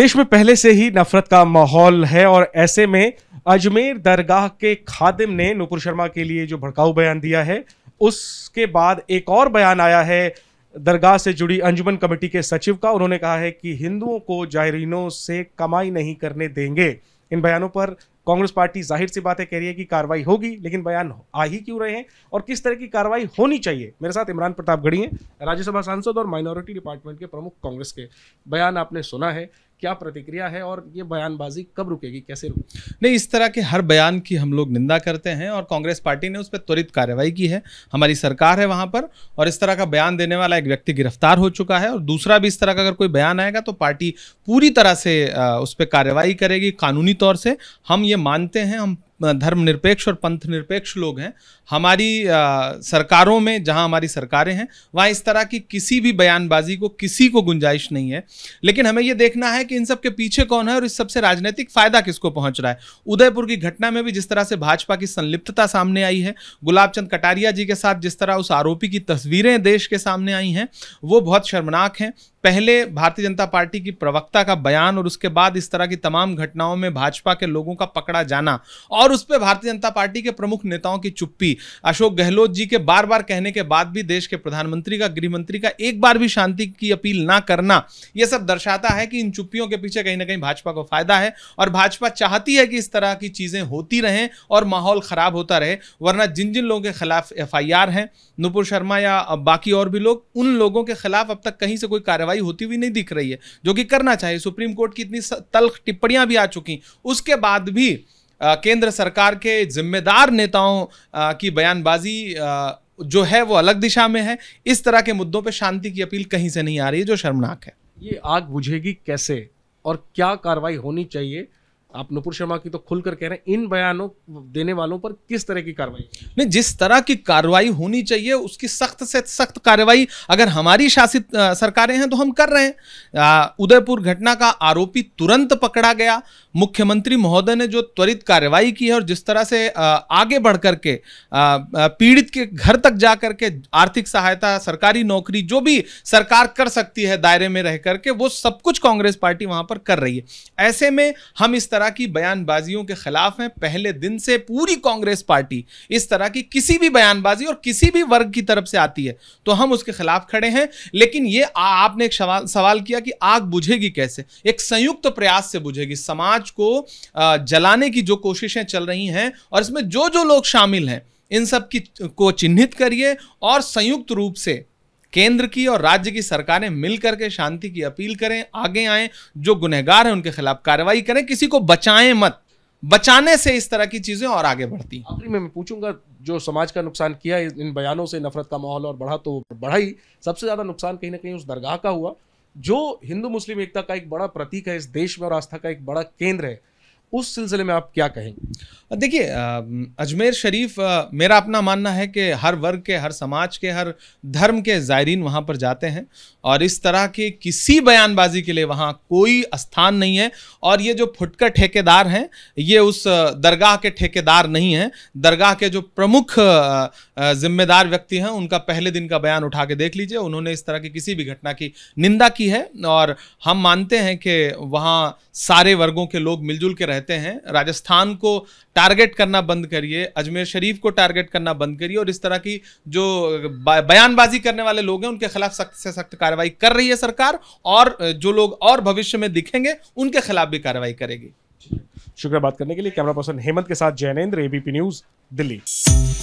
देश में पहले से ही नफरत का माहौल है और ऐसे में अजमेर दरगाह के खादिम ने नुपुर शर्मा के लिए जो भड़काऊ बयान दिया है उसके बाद एक और बयान आया है दरगाह से जुड़ी अंजुमन कमेटी के सचिव का उन्होंने कहा है कि हिंदुओं को जायरीनों से कमाई नहीं करने देंगे इन बयानों पर कांग्रेस पार्टी जाहिर सी बातें कह रही है कि कार्रवाई होगी लेकिन बयान आ ही क्यों रहे हैं और किस तरह की कार्रवाई होनी चाहिए मेरे साथ इमरान प्रताप गढ़ी हैं राज्यसभा सांसद और माइनॉरिटी डिपार्टमेंट के प्रमुख कांग्रेस के बयान आपने सुना है क्या प्रतिक्रिया है और ये बयानबाजी कब रुकेगी कैसे रुकेगी नहीं इस तरह के हर बयान की हम लोग निंदा करते हैं और कांग्रेस पार्टी ने उस पर त्वरित कार्रवाई की है हमारी सरकार है वहाँ पर और इस तरह का बयान देने वाला एक व्यक्ति गिरफ्तार हो चुका है और दूसरा भी इस तरह का अगर कोई बयान आएगा तो पार्टी पूरी तरह से उस पर कार्रवाई करेगी कानूनी तौर से हम ये मानते हैं हम धर्मनिरपेक्ष और पंथ निरपेक्ष लोग हैं हमारी आ, सरकारों में जहां हमारी सरकारें हैं वहां इस तरह की किसी भी बयानबाजी को किसी को गुंजाइश नहीं है लेकिन हमें यह देखना है कि इन सब के पीछे कौन है और इस सबसे राजनीतिक फायदा किसको पहुंच रहा है उदयपुर की घटना में भी जिस तरह से भाजपा की संलिप्तता सामने आई है गुलाब चंद कटारिया जी के साथ जिस तरह उस आरोपी की तस्वीरें देश के सामने आई हैं वो बहुत शर्मनाक हैं पहले भारतीय जनता पार्टी की प्रवक्ता का बयान और उसके बाद इस तरह की तमाम घटनाओं में भाजपा के लोगों का पकड़ा जाना और उस पर भारतीय जनता पार्टी के प्रमुख नेताओं की चुप्पी अशोक गहलोत जी के बार बार कहने के बाद भी देश के प्रधानमंत्री का गृहमंत्री का एक बार भी शांति की अपील ना करना यह सब दर्शाता है कि इन चुप्पियों के पीछे कहीं ना कहीं भाजपा को फायदा है और भाजपा चाहती है कि इस तरह की चीजें होती रहें और माहौल खराब होता रहे वरना जिन जिन लोगों के खिलाफ एफ हैं नुपुर शर्मा या बाकी और भी लोग उन लोगों के खिलाफ अब तक कहीं से कोई कार्रवाई कार्रवाई होती हुई नहीं दिख रही है जो कि करना चाहिए सुप्रीम कोर्ट की इतनी तल्ख टिप्पणियां भी आ चुकी उसके बाद भी केंद्र सरकार के जिम्मेदार नेताओं की बयानबाजी जो है वो अलग दिशा में है इस तरह के मुद्दों पे शांति की अपील कहीं से नहीं आ रही है जो शर्मनाक है ये आग बुझेगी कैसे और क्या कार्रवाई होनी चाहिए आप नुपुर शर्मा की तो खुलकर कह रहे हैं इन बयानों देने वालों पर किस तरह की कार्रवाई नहीं जिस तरह की कार्रवाई होनी चाहिए उसकी सख्त से सख्त कार्रवाई अगर हमारी शासित सरकारें हैं तो हम कर रहे हैं उदयपुर घटना का आरोपी तुरंत पकड़ा गया मुख्यमंत्री महोदय ने जो त्वरित कार्रवाई की है और जिस तरह से आगे बढ़ करके पीड़ित के घर तक जा करके आर्थिक सहायता सरकारी नौकरी जो भी सरकार कर सकती है दायरे में रह करके वो सब कुछ कांग्रेस पार्टी वहां पर कर रही है ऐसे में हम इस तरह तरह की बयानबाजियों के खिलाफ हैं पहले दिन से पूरी कांग्रेस पार्टी इस तरह की किसी भी बयानबाजी और किसी भी वर्ग की तरफ से आती है तो हम उसके खिलाफ खड़े हैं लेकिन ये आ, आपने एक सवाल सवाल किया कि आग बुझेगी कैसे एक संयुक्त तो प्रयास से बुझेगी समाज को जलाने की जो कोशिशें चल रही हैं और इसमें जो जो लोग शामिल हैं इन सब की को चिन्हित करिए और संयुक्त रूप से केंद्र की और राज्य की सरकारें मिलकर के शांति की अपील करें आगे आए जो गुनहगार हैं उनके खिलाफ कार्रवाई करें किसी को बचाएं मत बचाने से इस तरह की चीजें और आगे बढ़ती आखिरी में मैं पूछूंगा जो समाज का नुकसान किया इन बयानों से नफरत का माहौल और बढ़ा तो बढ़ा ही सबसे ज्यादा नुकसान कहीं ना कहीं उस दरगाह का हुआ जो हिंदू मुस्लिम एकता का एक बड़ा प्रतीक है इस देश में और आस्था का एक बड़ा केंद्र है उस सिलसिले में आप क्या कहेंगे देखिए अजमेर शरीफ मेरा अपना मानना है कि हर वर्ग के हर समाज के हर धर्म के ज़ायरीन वहाँ पर जाते हैं और इस तरह के किसी बयानबाजी के लिए वहाँ कोई स्थान नहीं है और ये जो फुटकर ठेकेदार हैं ये उस दरगाह के ठेकेदार नहीं हैं दरगाह के जो प्रमुख जिम्मेदार व्यक्ति हैं उनका पहले दिन का बयान उठा के देख लीजिए उन्होंने इस तरह की किसी भी घटना की निंदा की है और हम मानते हैं कि वहाँ सारे वर्गों के लोग मिलजुल के रहते कहते हैं राजस्थान को टारगेट करना बंद करिए अजमेर शरीफ को टारगेट करना बंद करिए और इस तरह की जो बयानबाजी करने वाले लोग हैं उनके खिलाफ सख्त से सख्त कार्रवाई कर रही है सरकार और जो लोग और भविष्य में दिखेंगे उनके खिलाफ भी कार्रवाई करेगी शुक्रिया बात करने के लिए कैमरा पर्सन हेमंत के साथ जैनेन्द्र एबीपी न्यूज दिल्ली